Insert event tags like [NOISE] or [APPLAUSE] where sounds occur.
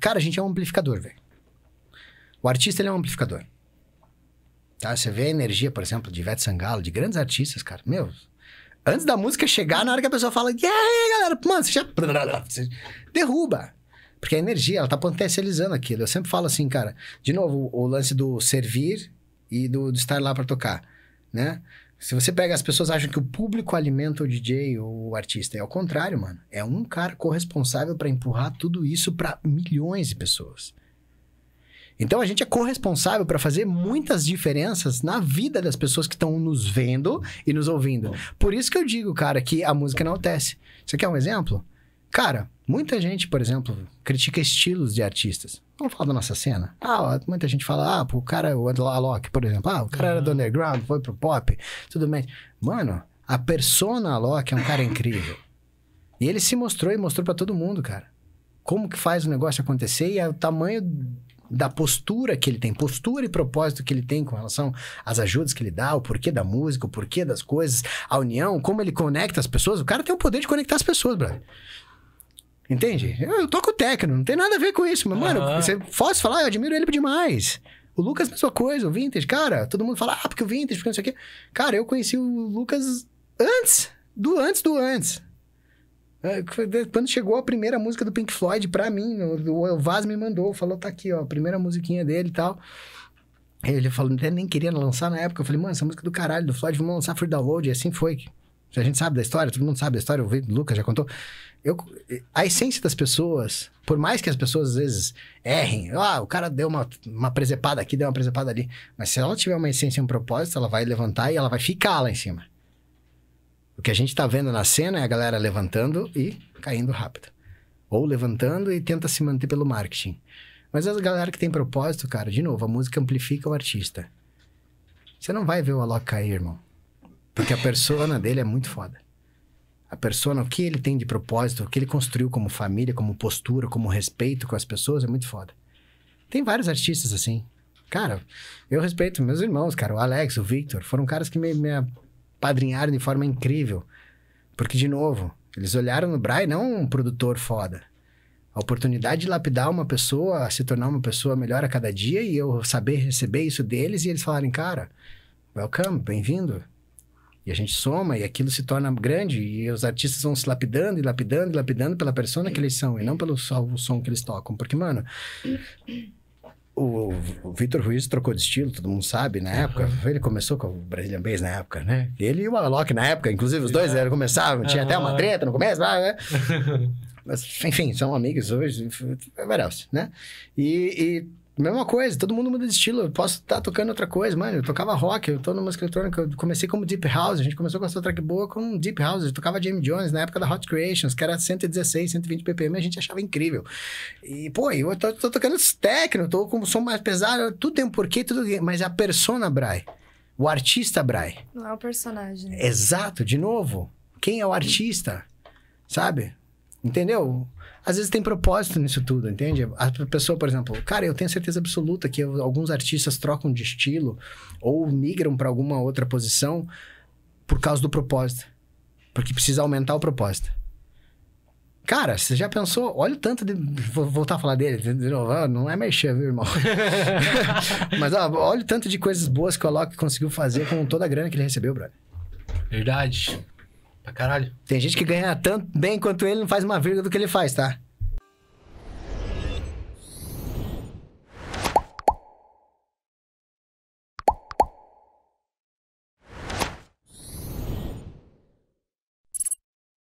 Cara, a gente é um amplificador, velho. O artista, ele é um amplificador. Tá? Você vê a energia, por exemplo, de Ivete Sangalo, de grandes artistas, cara. Meu, antes da música chegar, na hora que a pessoa fala, e yeah, aí, galera, mano, você já. [LAUGHS] Você derruba. Porque a energia, ela tá potencializando aquilo. Eu sempre falo assim, cara, de novo, o, o lance do servir e do, do estar lá para tocar, né? Se você pega, as pessoas acham que o público alimenta o DJ ou o artista. É o contrário, mano. É um cara corresponsável para empurrar tudo isso para milhões de pessoas. Então a gente é corresponsável para fazer muitas diferenças na vida das pessoas que estão nos vendo e nos ouvindo. Por isso que eu digo, cara, que a música enaltece. Você quer um exemplo? Cara, muita gente, por exemplo, critica estilos de artistas. Vamos falar da nossa cena. Ah, muita gente fala, ah, o cara, o Alok, por exemplo, ah, o cara uhum. era do uhum. underground, foi pro pop, tudo bem. Mano, a persona Alok é um cara incrível. E ele se mostrou e mostrou para todo mundo, cara. Como que faz o negócio acontecer e é o tamanho da postura que ele tem, postura e propósito que ele tem com relação às ajudas que ele dá, o porquê da música, o porquê das coisas, a união, como ele conecta as pessoas. O cara tem o poder de conectar as pessoas, brother. Entende? Eu, toco técnico, não tem nada a ver com isso. Mas, uhum. mano, você posso falar, eu admiro ele demais. O Lucas, mesma coisa, o Vintage, cara, todo mundo fala, ah, porque o Vintage, porque não sei o quê. Cara, eu conheci o Lucas antes, do antes do antes. É, quando chegou a primeira música do Pink Floyd pra mim, o, Vaz me mandou, falou, tá aqui, ó, a primeira musiquinha dele e tal. Ele falou, nem queria lançar na época. Eu falei, mano, essa música é do caralho, do Floyd, vamos lançar free download. E assim foi. A gente sabe da história, todo mundo sabe da história, o Lucas já contou. Eu, a essência das pessoas, por mais que as pessoas às vezes errem, ah, o cara deu uma, uma presepada aqui, deu uma presepada ali. Mas se ela tiver uma essência e um propósito, ela vai levantar e ela vai ficar lá em cima. O que a gente tá vendo na cena é a galera levantando e caindo rápido. Ou levantando e tenta se manter pelo marketing. Mas as galera que tem propósito, cara, de novo, a música amplifica o artista. Você não vai ver o Alok cair, irmão. Porque a persona dele é muito foda. A persona, o que ele tem de propósito, o que ele construiu como família, como postura, como respeito com as pessoas, é muito foda. Tem vários artistas assim. Cara, eu respeito meus irmãos, cara. O Alex, o Victor, foram caras que me, me apadrinharam de forma incrível. Porque, de novo, eles olharam no Brai não um produtor foda. A oportunidade de lapidar uma pessoa, se tornar uma pessoa melhor a cada dia e eu saber receber isso deles e eles falarem, cara, welcome, bem-vindo. E a gente soma e aquilo se torna grande e os artistas vão se lapidando e lapidando e lapidando pela persona que eles são e não pelo só o som que eles tocam. Porque, mano, o, o Vitor Ruiz trocou de estilo, todo mundo sabe, na época. Uhum. Ele começou com o Brazilian Bass na época, né? Ele e o Alok na época, inclusive os dois eram, começavam, tinha uhum. até uma treta no começo. lá, né? [LAUGHS] mas, enfim, são amigos hoje, verdade né? E, e, mesma coisa, todo mundo muda de estilo. Eu posso estar tá tocando outra coisa, mano. Eu tocava rock, eu tô numa eletrônica, eu comecei como Deep House, a gente começou com essa track boa com Deep House, eu tocava Jamie Jones na época da Hot Creations, que era 116, 120 ppm, a gente achava incrível. E, pô, eu tô, tô tocando techno, tô com som mais pesado, tudo tem um porquê, tudo, mas a persona Brai. O artista Brai. Não é o personagem. Exato, de novo. Quem é o artista? Sabe? Entendeu? Às vezes tem propósito nisso tudo, entende? A pessoa, por exemplo, cara, eu tenho certeza absoluta que alguns artistas trocam de estilo ou migram para alguma outra posição por causa do propósito. Porque precisa aumentar o propósito. Cara, você já pensou? Olha o tanto de. Vou voltar a falar dele de novo. Não é mexer, viu, irmão? [LAUGHS] Mas ó, olha o tanto de coisas boas que o Alok conseguiu fazer com toda a grana que ele recebeu, brother. Verdade. Pra caralho. Tem gente que ganha tanto bem quanto ele não faz uma vírgula do que ele faz, tá?